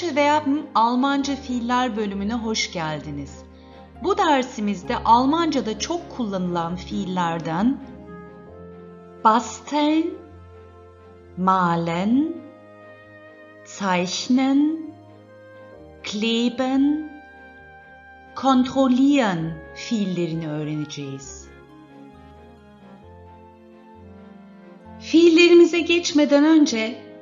Deutsche veya Almanca fiiller bölümüne hoş geldiniz. Bu dersimizde Almanca'da çok kullanılan fiillerden basteln, malen, zeichnen, kleben, kontrollieren fiillerini öğreneceğiz. Fiillerimize geçmeden önce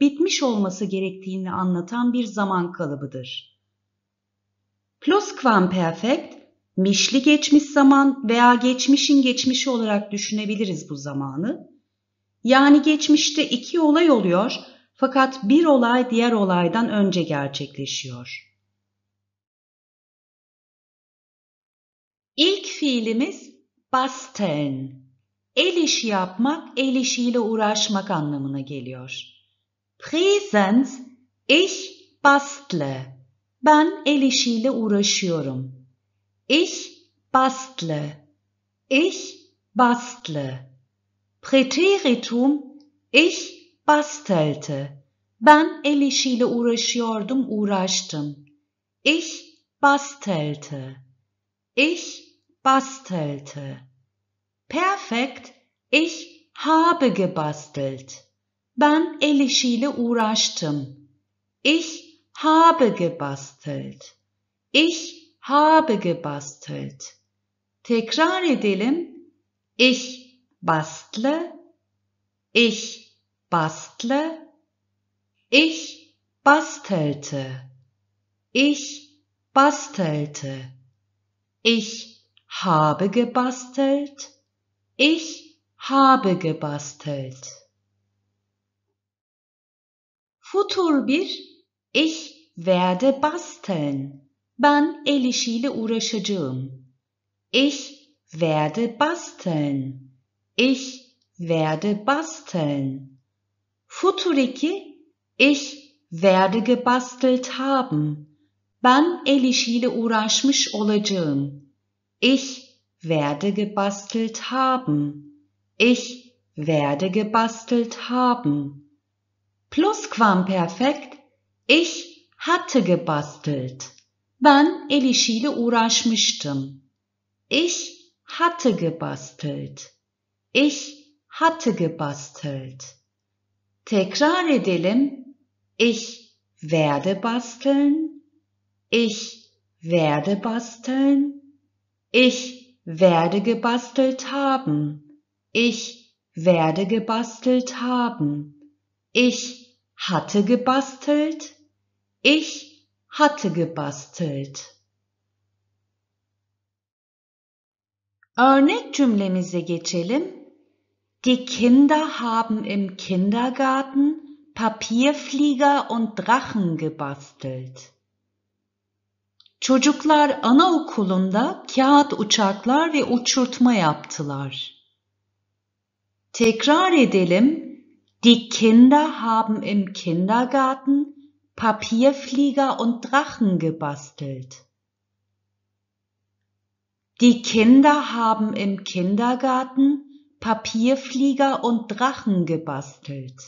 bitmiş olması gerektiğini anlatan bir zaman kalıbıdır. Plusquamperfect, mişli geçmiş zaman veya geçmişin geçmişi olarak düşünebiliriz bu zamanı. Yani geçmişte iki olay oluyor fakat bir olay diğer olaydan önce gerçekleşiyor. İlk fiilimiz "basten". El işi yapmak, el işiyle uğraşmak anlamına geliyor. Präsens ich bastle. Ben el işiyle uğraşıyorum. Ich bastle. Ich bastle. Präteritum ich bastelte. Ben el işiyle uğraşıyordum, uğraştım. Ich bastelte. Ich bastelte. Perfekt, ich habe gebastelt. Ben el işiyle uğraştım. Ich habe gebastelt. Ich habe gebastelt. Tekrar edelim. Ich bastle. Ich bastle. Ich bastelte. Ich bastelte. Ich habe gebastelt. Ich habe gebastelt. Futur bir Ich werde basteln. Ben el işiyle uğraşacağım. Ich werde basteln. Ich werde basteln. Futur 2 Ich werde gebastelt haben. Ben el işiyle uğraşmış olacağım. Ich werde gebastelt haben. Ich werde gebastelt haben. Plusquamperfekt ich hatte gebastelt. Ben elişiyle uğraşmıştım. Ich hatte gebastelt. Ich hatte gebastelt. Tekrar edelim. Ich werde basteln. Ich werde basteln. Ich werde gebastelt haben. Ich werde gebastelt haben. Ich hatte gebastelt. Ich hatte gebastelt. Örnek cümlemize geçelim. Die Kinder haben im Kindergarten Papierflieger und Drachen gebastelt. Çocuklar anaokulunda kağıt uçaklar ve uçurtma yaptılar. Tekrar edelim. Die Kinder haben im Kindergarten Papierflieger und Drachen gebastelt. Die Kinder haben im Kindergarten Papierflieger und Drachen gebastelt.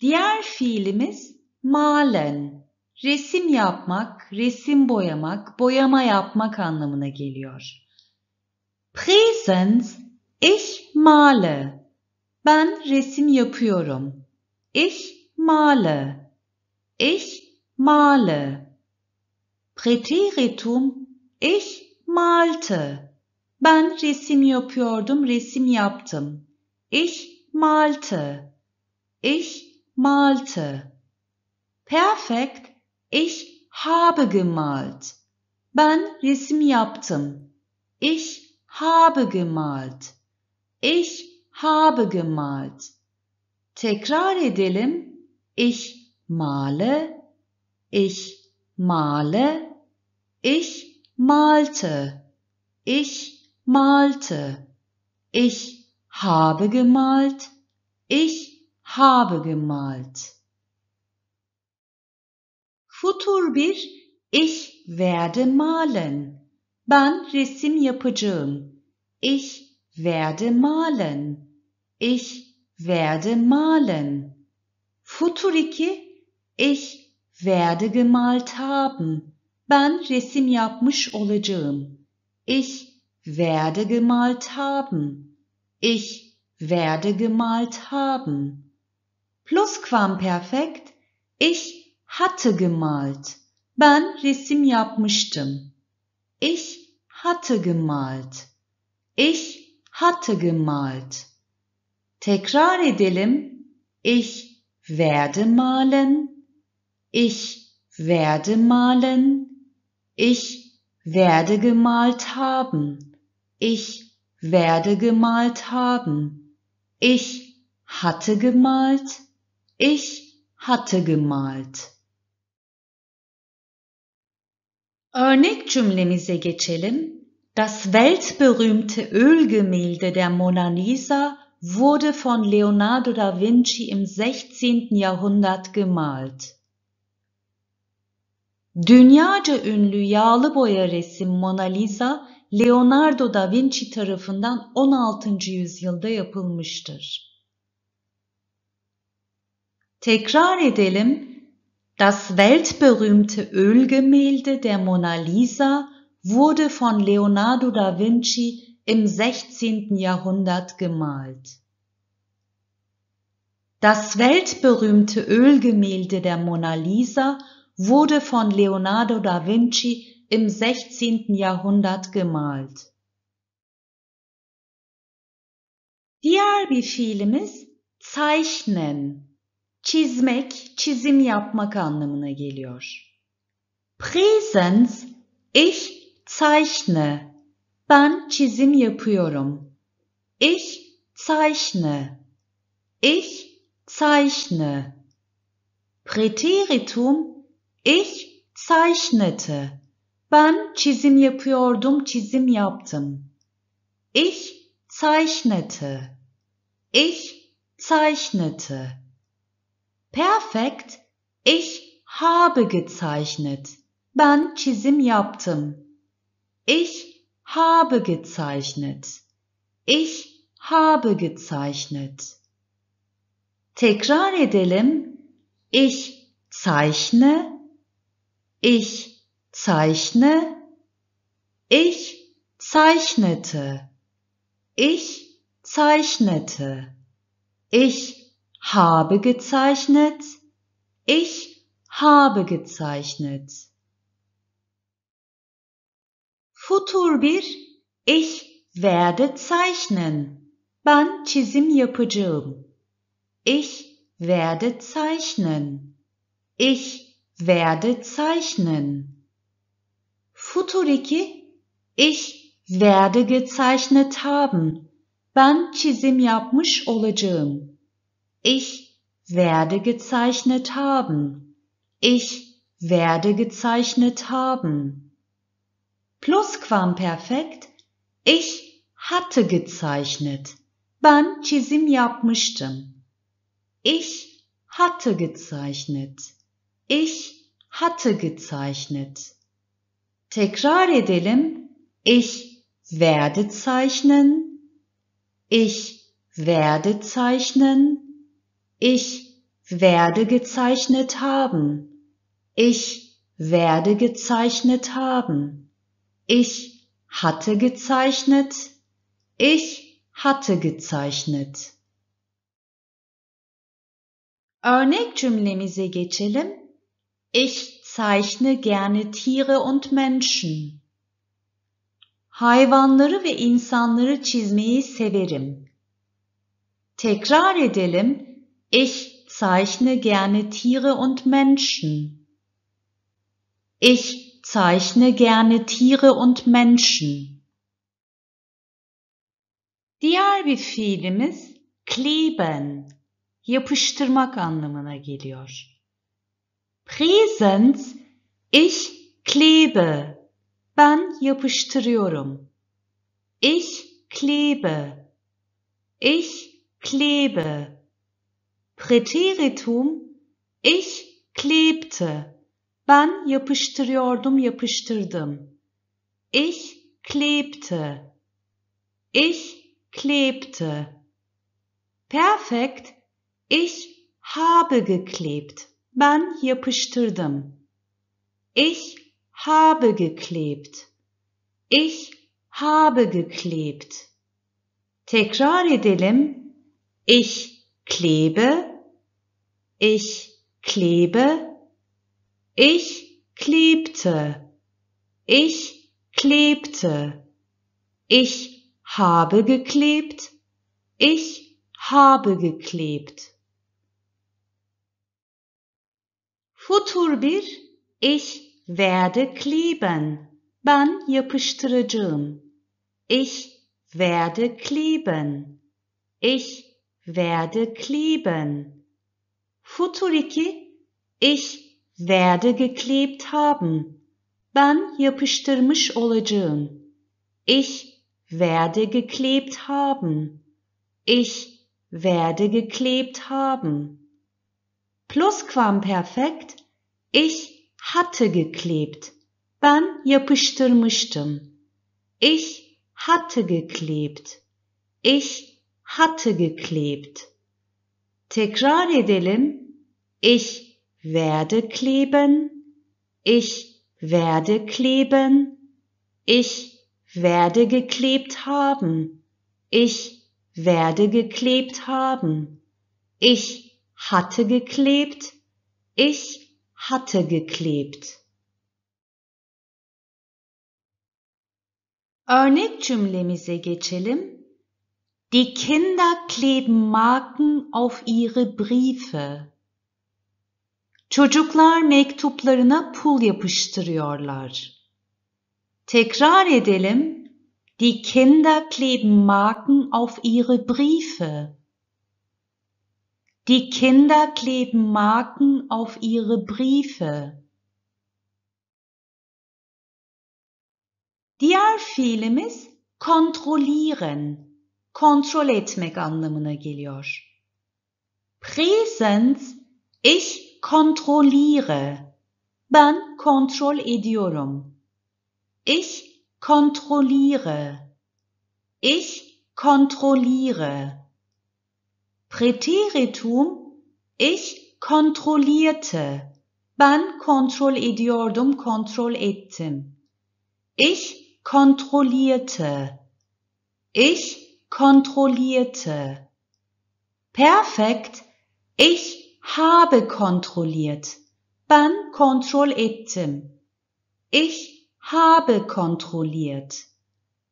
Diğer fiilimiz malen. Resim yapmak, resim boyamak, boyama yapmak anlamına geliyor. Present Ich male. Ben resim yapıyorum. Ich male. Ich male. Präteritum ich malte. Ben resim yapıyordum, resim yaptım. Ich malte. Ich malte. Perfekt. Ich habe gemalt. Ben resim yaptım. Ich habe gemalt. Ich habe gemalt. Tekrar edelim. Ich male. Ich male. Ich malte. Ich malte. Ich habe gemalt. Ich habe gemalt. Futur bir ich werde malen. Ben resim yapacağım. Ich werde malen. Ich werde malen. Futuriki ich werde gemalt haben. Ben resim yapmış olacağım. Ich werde gemalt haben. Ich werde gemalt haben. Plusquamperfekt ich hatte gemalt. Ben resim yapmıştım. Ich hatte gemalt. Ich hatte gemalt. Tekrar edelim. Ich werde malen. Ich werde malen. Ich werde gemalt haben. Ich werde gemalt haben. Ich hatte gemalt. Ich hatte gemalt. Örnek cümlemize geçelim. Das weltberühmte Ölgemälde der Mona Lisa wurde von Leonardo da Vinci im 16. Jahrhundert gemalt. Dünyaca ünlü yağlı boya resim Mona Lisa, Leonardo da Vinci tarafından 16. yüzyılda yapılmıştır. Tekrar edelim. Das weltberühmte Ölgemälde der Mona Lisa wurde von Leonardo da Vinci im 16. Jahrhundert gemalt. Das weltberühmte Ölgemälde der Mona Lisa wurde von Leonardo da Vinci im 16. Jahrhundert gemalt. Die bir fiilimiz zeichnen, çizmek, çizim yapmak anlamına geliyor. Präsens, ich zeichne. Ben çizim yapıyorum. Ich zeichne. Ich zeichne. Präteritum ich zeichnete. Ben çizim yapıyordum, çizim yaptım. Ich zeichnete. Ich zeichnete. Perfekt. Ich habe gezeichnet. Ben çizim yaptım. Ich habe gezeichnet. Ich habe gezeichnet. Tekrar edelim. Ich zeichne. Ich zeichne. Ich zeichnete. Ich zeichnete. Ich habe gezeichnet. Ich habe gezeichnet. Futur bir. Ich werde zeichnen. Ben çizim yapacağım. Ich werde zeichnen. Ich werde zeichnen. Futur 2. Ich werde gezeichnet haben. Ben çizim yapmış olacağım. Ich werde gezeichnet haben. Ich werde gezeichnet haben. Plusquamperfekt ich hatte gezeichnet. Ben çizim yapmıştım. Ich hatte gezeichnet. Ich hatte gezeichnet. Tekrar edelim. Ich werde zeichnen. Ich werde zeichnen. Ich werde gezeichnet haben. Ich werde gezeichnet haben. Ich hatte gezeichnet. Ich hatte gezeichnet. Örnek cümlemize geçelim. Ich zeichne gerne Tiere und Menschen. Hayvanları ve insanları çizmeyi severim. Tekrar edelim. Ich zeichne gerne Tiere und Menschen. Ich zeichne gerne Tiere und Menschen. Diğer bir fiilimiz kleben, yapıştırmak anlamına geliyor. Präsens, ich klebe, ben yapıştırıyorum. Ich klebe, ich klebe. Präteritum, ich klebte. Ben yapıştırıyordum, yapıştırdım. Ich klebte. Ich klebte. Perfekt. Ich habe geklebt. Ben yapıştırdım. Ich habe geklebt. Ich habe geklebt. Tekrar edelim. Ich klebe. Ich klebe. Ich klebte. Ich klebte. Ich habe geklebt. Ich habe geklebt. Futur bir. Ich werde kleben. Ben yapıştıracağım. Ich werde kleben. Ich werde kleben. Futur 2. Ich werde geklebt haben. Ben yapıştırmış olacağım. Ich werde geklebt haben. Ich werde geklebt haben. Plusquamperfekt. Ich hatte geklebt. Ben yapıştırmıştım. Ich hatte geklebt. Ich hatte geklebt. Tekrar edelim. Ich werde kleben, ich werde kleben, ich werde geklebt haben, ich werde geklebt haben, ich hatte geklebt, ich hatte geklebt. Örnek cümlemize geçelim. Die Kinder kleben Marken auf ihre Briefe. Çocuklar mektuplarına pul yapıştırıyorlar. Tekrar edelim. Die Kinder kleben Marken auf ihre Briefe. Die Kinder kleben Marken auf ihre Briefe. Diğer fiilimiz kontrollieren, kontrol etmek anlamına geliyor. Präsens ich kontrolliere. Ben kontrol ediyorum. Ich kontrolliere. Ich kontrolliere. Präteritum ich kontrollierte. Ben kontrol ediyordum kontrol ettim. Ich kontrollierte. Ich kontrollierte. Perfekt. Ich habe kontrolliert. Ben kontrol ettim. Ich habe kontrolliert.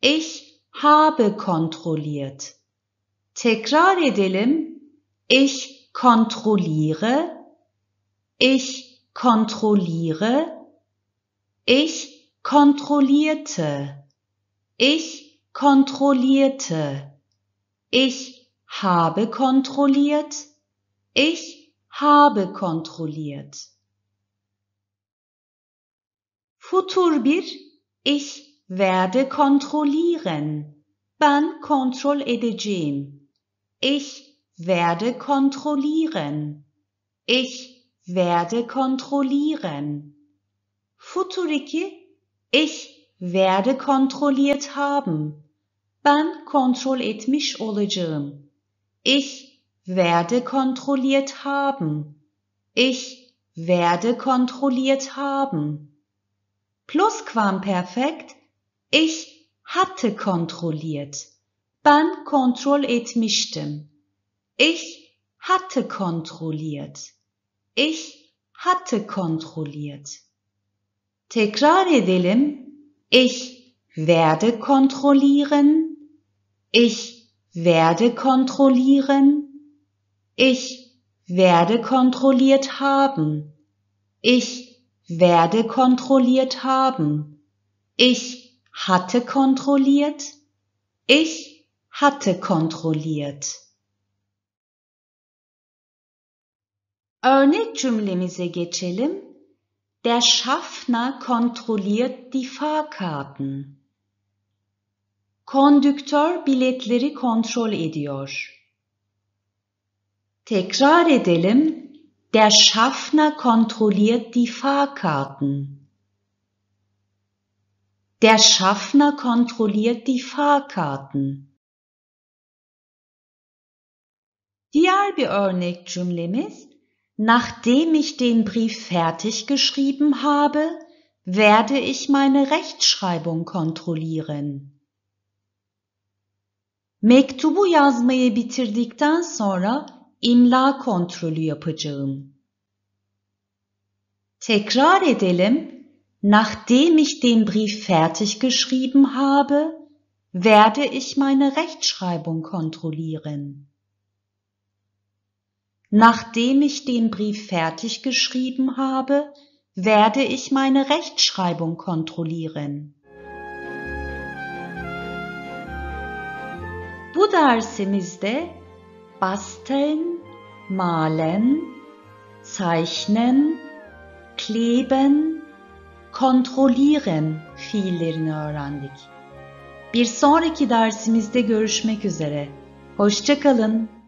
Ich habe kontrolliert. Tekrar edelim. Ich kontrolliere. Ich kontrolliere. Ich kontrollierte. Ich kontrollierte. Ich habe kontrolliert. Ich habe kontrolliert. Futur 1 Ich werde kontrollieren. Ben kontrol edeceğim. Ich werde kontrollieren. Ich werde kontrollieren. Futur 2 Ich werde kontrolliert haben. Ben kontrol etmiş olacağım. Ich werde kontrolliert haben. Ich werde kontrolliert haben. Plusquamperfekt. Ich hatte kontrolliert. Ben kontrol etmiştim. Ich hatte kontrolliert. Ich hatte kontrolliert. Tekrar edelim. Ich werde kontrollieren. Ich werde kontrollieren. Ich werde kontrolliert haben. Ich werde kontrolliert haben. Ich hatte kontrolliert. Ich hatte kontrolliert. Örnek cümlemize geçelim. Der Schaffner kontrolliert die Fahrkarten. Kondüktör biletleri kontrol ediyor. Tekrar edelim. Der Schaffner kontrolliert die Fahrkarten. Der Schaffner kontrolliert die Fahrkarten. Diğer bir örnek cümlemiz Nachdem ich den Brief fertig geschrieben habe, werde ich meine Rechtschreibung kontrollieren. Mektubu yazmayı bitirdikten sonra imla kontrolü yapacağım. Tekrar edelim. Nachdem ich den Brief fertig geschrieben habe, werde ich meine Rechtschreibung kontrollieren. Nachdem ich den Brief fertig geschrieben habe, werde ich meine Rechtschreibung kontrollieren. Bu dersimizde basteln, malen, zeichnen, kleben, kontrollieren fiillerini öğrendik. Bir sonraki dersimizde görüşmek üzere. Hoşçakalın.